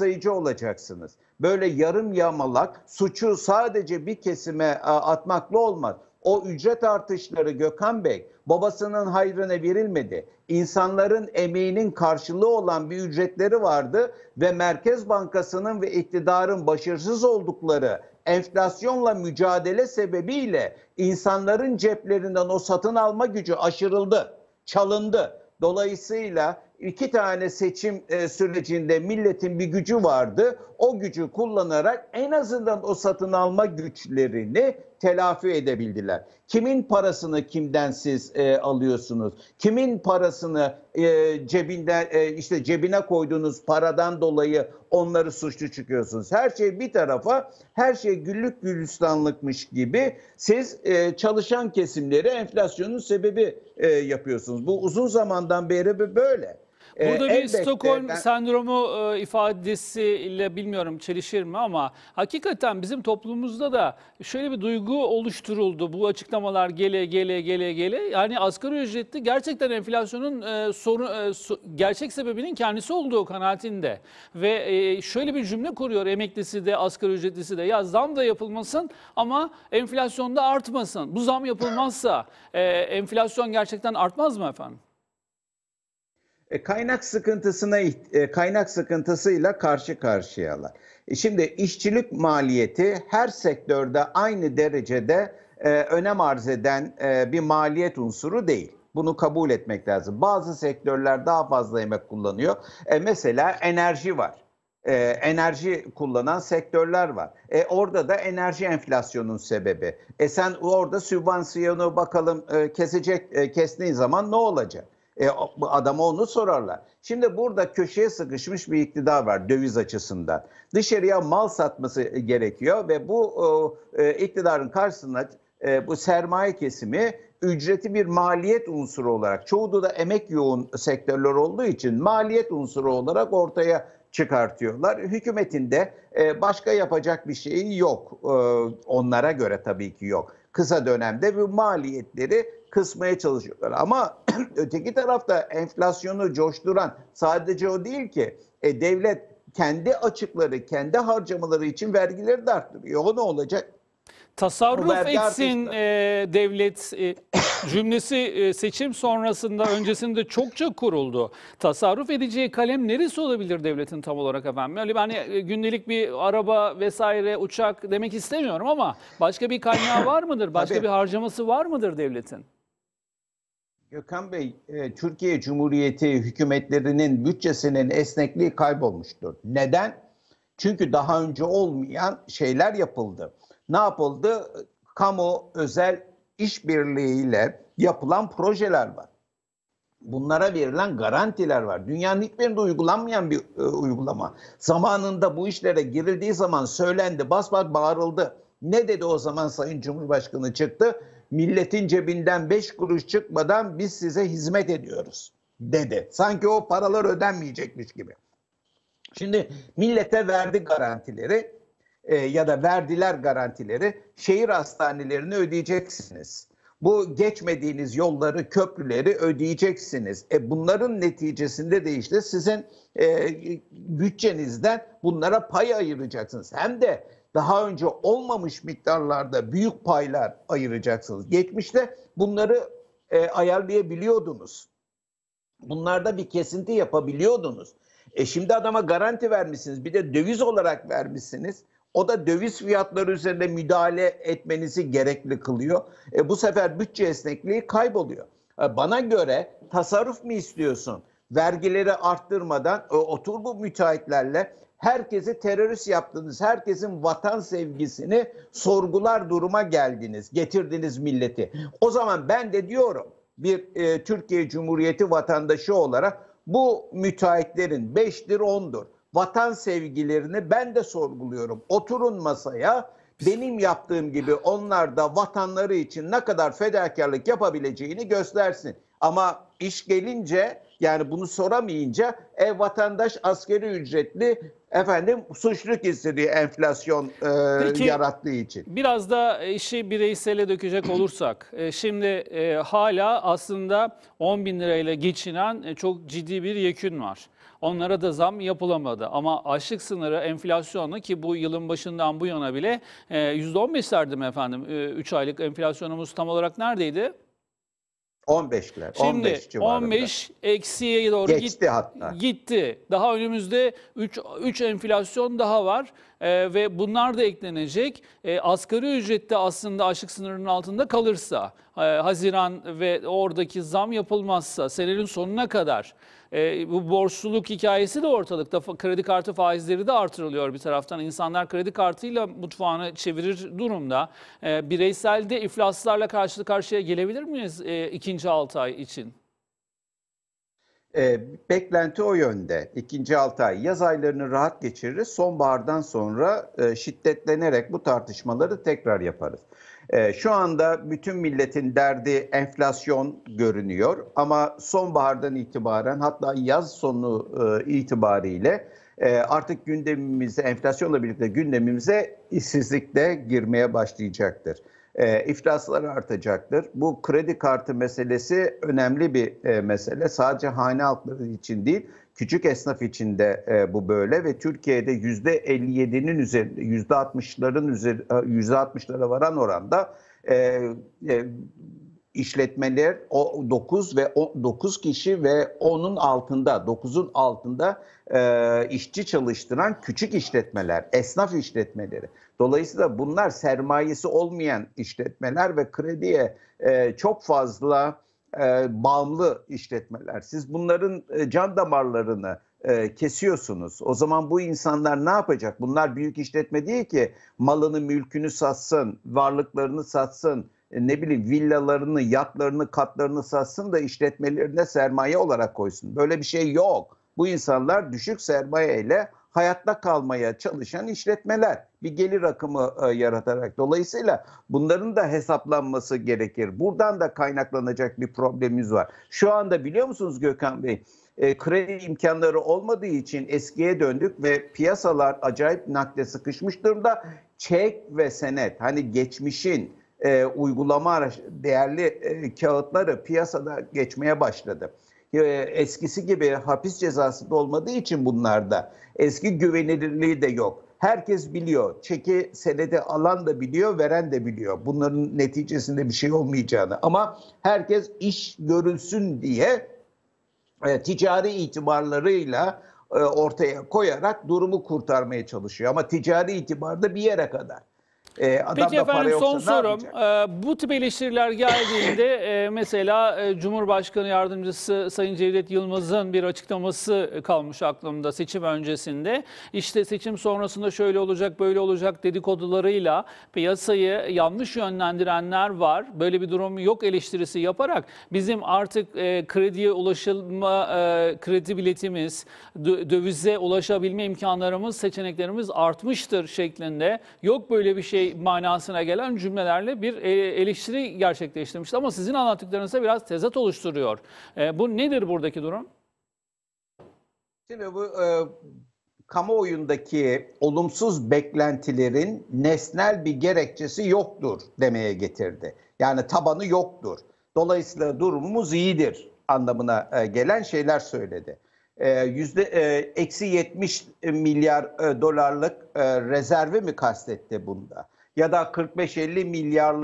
kapsayıcı olacaksınız. Böyle yarım yamalak suçu sadece bir kesime atmakla olmaz. O ücret artışları Gökhan Bey babasının hayrına verilmedi. İnsanların emeğinin karşılığı olan bir ücretleri vardı ve Merkez Bankası'nın ve iktidarın başarısız oldukları enflasyonla mücadele sebebiyle insanların ceplerinden o satın alma gücü aşırıldı, çalındı. Dolayısıyla iki tane seçim e, sürecinde milletin bir gücü vardı. O gücü kullanarak en azından o satın alma güçlerini telafi edebildiler. Kimin parasını kimden siz e, alıyorsunuz? Kimin parasını e, cebinde e, işte cebine koyduğunuz paradan dolayı onları suçlu çıkıyorsunuz. Her şey bir tarafa, her şey güllük gülistanlıkmış gibi siz e, çalışan kesimleri enflasyonun sebebi e, yapıyorsunuz. Bu uzun zamandan beri böyle. Burada bir elbette Stockholm ben- sendromu e, ile bilmiyorum çelişir mi ama hakikaten bizim toplumumuzda da şöyle bir duygu oluşturuldu. Bu açıklamalar gele gele gele gele. Yani asgari ücretli gerçekten enflasyonun e, sorun, e, so- gerçek sebebinin kendisi olduğu kanaatinde. Ve e, şöyle bir cümle kuruyor emeklisi de asgari ücretlisi de. Ya zam da yapılmasın ama enflasyonda artmasın. Bu zam yapılmazsa e, enflasyon gerçekten artmaz mı efendim? E, kaynak sıkıntısına e, kaynak sıkıntısıyla karşı karşıyalar. E, şimdi işçilik maliyeti her sektörde aynı derecede e, önem arz eden bir maliyet unsuru değil. Bunu kabul etmek lazım. Bazı sektörler daha fazla emek kullanıyor. mesela enerji var e, enerji kullanan sektörler var. E, orada da enerji enflasyonun sebebi. E sen orada sübvansiyonu bakalım e, kesecek e, kestiğin zaman ne olacak? E, adama onu sorarlar. Şimdi burada köşeye sıkışmış bir iktidar var döviz açısından. Dışarıya mal satması e, gerekiyor ve bu e, iktidarın karşısında e, bu sermaye kesimi ücreti bir maliyet unsuru olarak çoğu da emek yoğun sektörler olduğu için maliyet unsuru olarak ortaya çıkartıyorlar. Hükümetin de e, başka yapacak bir şeyi yok. E, onlara göre tabii ki yok. Kısa dönemde bu maliyetleri kısmaya çalışıyorlar. Ama öteki tarafta enflasyonu coşturan sadece o değil ki e, devlet kendi açıkları, kendi harcamaları için vergileri de arttırıyor. O ne olacak? Tasarruf etsin e, devlet e, cümlesi e, seçim sonrasında öncesinde çokça kuruldu. Tasarruf edeceği kalem neresi olabilir devletin tam olarak efendim? Öyle yani ben e, gündelik bir araba vesaire uçak demek istemiyorum ama başka bir kaynağı var mıdır? Başka Tabii. bir harcaması var mıdır devletin? Gökhan Bey, e, Türkiye Cumhuriyeti hükümetlerinin bütçesinin esnekliği kaybolmuştur. Neden? Çünkü daha önce olmayan şeyler yapıldı. Ne yapıldı? Kamu özel işbirliğiyle yapılan projeler var. Bunlara verilen garantiler var. Dünyanın hiçbirinde uygulanmayan bir e, uygulama. Zamanında bu işlere girildiği zaman söylendi, bas bas bağırıldı. Ne dedi o zaman Sayın Cumhurbaşkanı çıktı? Milletin cebinden 5 kuruş çıkmadan biz size hizmet ediyoruz dedi. Sanki o paralar ödenmeyecekmiş gibi. Şimdi millete verdi garantileri e, ya da verdiler garantileri şehir hastanelerini ödeyeceksiniz. Bu geçmediğiniz yolları, köprüleri ödeyeceksiniz. E bunların neticesinde de işte sizin e, bütçenizden bunlara pay ayıracaksınız. Hem de daha önce olmamış miktarlarda büyük paylar ayıracaksınız. Geçmişte bunları e, ayarlayabiliyordunuz. Bunlarda bir kesinti yapabiliyordunuz. E şimdi adama garanti vermişsiniz. Bir de döviz olarak vermişsiniz. O da döviz fiyatları üzerinde müdahale etmenizi gerekli kılıyor. E bu sefer bütçe esnekliği kayboluyor. E bana göre tasarruf mu istiyorsun? Vergileri arttırmadan e, otur bu müteahhitlerle herkesi terörist yaptınız. Herkesin vatan sevgisini sorgular duruma geldiniz. Getirdiniz milleti. O zaman ben de diyorum bir e, Türkiye Cumhuriyeti vatandaşı olarak bu müteahhitlerin 5'tir 10'dur. Vatan sevgilerini ben de sorguluyorum. Oturun masaya benim yaptığım gibi onlar da vatanları için ne kadar fedakarlık yapabileceğini göstersin. Ama iş gelince yani bunu soramayınca e, vatandaş askeri ücretli efendim suçluk hissediyor enflasyon e, Peki, yarattığı için. Biraz da işi bireysele dökecek olursak. E, şimdi e, hala aslında 10 bin lirayla geçinen e, çok ciddi bir yekün var. Onlara da zam yapılamadı. Ama açlık sınırı enflasyonu ki bu yılın başından bu yana bile e, %15'lerdi mi efendim? E, 3 aylık enflasyonumuz tam olarak neredeydi? 15'ler. Şimdi 15 civarında. 15 eksiye doğru geçti git, hatta. Gitti. Daha önümüzde 3 3 enflasyon daha var e, ve bunlar da eklenecek. E, asgari ücrette aslında açlık sınırının altında kalırsa e, Haziran ve oradaki zam yapılmazsa senenin sonuna kadar e, bu borçluluk hikayesi de ortalıkta. Kredi kartı faizleri de artırılıyor bir taraftan. İnsanlar kredi kartıyla mutfağını çevirir durumda. E, bireyselde iflaslarla karşı karşıya gelebilir miyiz e, ikinci altı ay için? E, beklenti o yönde. İkinci altı ay yaz aylarını rahat geçiririz. Sonbahardan sonra e, şiddetlenerek bu tartışmaları tekrar yaparız. E, şu anda bütün milletin derdi enflasyon görünüyor ama sonbahardan itibaren hatta yaz sonu e, itibariyle ee, artık gündemimize, enflasyonla birlikte gündemimize işsizlik de girmeye başlayacaktır. E, artacaktır. Bu kredi kartı meselesi önemli bir e, mesele. Sadece hane halkları için değil, küçük esnaf için de e, bu böyle ve Türkiye'de %57'nin üzerinde, %60'ların üzeri, %60'lara varan oranda e, işletmeler o 9 ve 9 kişi ve onun altında 9'un altında e, işçi çalıştıran küçük işletmeler, esnaf işletmeleri. Dolayısıyla bunlar sermayesi olmayan işletmeler ve krediye e, çok fazla e, bağımlı işletmeler. Siz bunların e, can damarlarını e, kesiyorsunuz. O zaman bu insanlar ne yapacak? Bunlar büyük işletme değil ki malını, mülkünü satsın, varlıklarını satsın e, ne bileyim villalarını, yatlarını, katlarını satsın da işletmelerine sermaye olarak koysun. Böyle bir şey yok. Bu insanlar düşük sermayeyle hayatta kalmaya çalışan işletmeler bir gelir akımı e, yaratarak dolayısıyla bunların da hesaplanması gerekir. Buradan da kaynaklanacak bir problemimiz var. Şu anda biliyor musunuz Gökhan Bey e, kredi imkanları olmadığı için eskiye döndük ve piyasalar acayip nakde sıkışmış durumda. Çek ve senet hani geçmişin e, uygulama değerli e, kağıtları piyasada geçmeye başladı. E, eskisi gibi hapis cezası da olmadığı için bunlarda eski güvenilirliği de yok. Herkes biliyor. Çeki senedi alan da biliyor, veren de biliyor. Bunların neticesinde bir şey olmayacağını. Ama herkes iş görülsün diye e, ticari itibarlarıyla e, ortaya koyarak durumu kurtarmaya çalışıyor. Ama ticari itibar da bir yere kadar. E, adam Peki da efendim para yoksa son sorum. yapacak? Ee, bu tip eleştiriler geldiğinde e, mesela e, Cumhurbaşkanı Yardımcısı Sayın Cevdet Yılmaz'ın bir açıklaması kalmış aklımda seçim öncesinde. İşte seçim sonrasında şöyle olacak böyle olacak dedikodularıyla piyasayı yanlış yönlendirenler var. Böyle bir durum yok eleştirisi yaparak bizim artık e, krediye ulaşılma e, kredi biletimiz, dövize ulaşabilme imkanlarımız, seçeneklerimiz artmıştır şeklinde. Yok böyle bir şey şey manasına gelen cümlelerle bir e, eleştiri gerçekleştirmişti. Ama sizin anlattıklarınızda biraz tezat oluşturuyor. E, bu nedir buradaki durum? Şimdi bu e, kamuoyundaki olumsuz beklentilerin nesnel bir gerekçesi yoktur demeye getirdi. Yani tabanı yoktur. Dolayısıyla durumumuz iyidir anlamına e, gelen şeyler söyledi. Ee, yüzde e, eksi 70 milyar e, dolarlık e, rezervi mi kastetti bunda? Ya da 45-50 milyarlık